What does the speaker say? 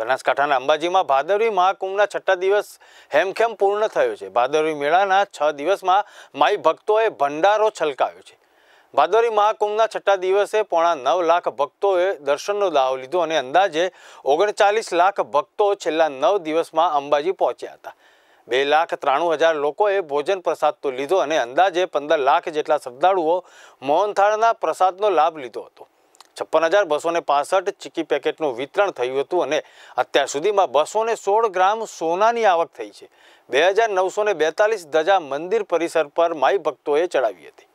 બનાસકાંઠાના અંબાજીમાં ભાદરવી મહાકુંભના છઠ્ઠા દિવસ હેમખેમ પૂર્ણ થયો છે ભાદરવી મેળાના છ દિવસમાં માઈ ભક્તોએ ભંડારો છલકાવ્યો છે ભાદરવી મહાકુંભના છઠ્ઠા દિવસે પોણા નવ લાખ ભક્તોએ દર્શનનો લાભ લીધો અને અંદાજે ઓગણચાલીસ લાખ ભક્તો છેલ્લા નવ દિવસમાં અંબાજી પહોંચ્યા હતા બે લાખ ત્રાણું હજાર લોકોએ ભોજન પ્રસાદ તો લીધો અને અંદાજે પંદર લાખ જેટલા શ્રદ્ધાળુઓ મોહનથાળના પ્રસાદનો લાભ લીધો હતો છપ્પન હજાર બસો ને પાસઠ ચીકી પેકેટનું વિતરણ થયું હતું અને અત્યાર સુધીમાં બસો ને સોળ ગ્રામ સોનાની આવક થઈ છે બે હજાર નવસો ને બેતાલીસ ધજા મંદિર પરિસર પર માઈ ભક્તોએ ચડાવી હતી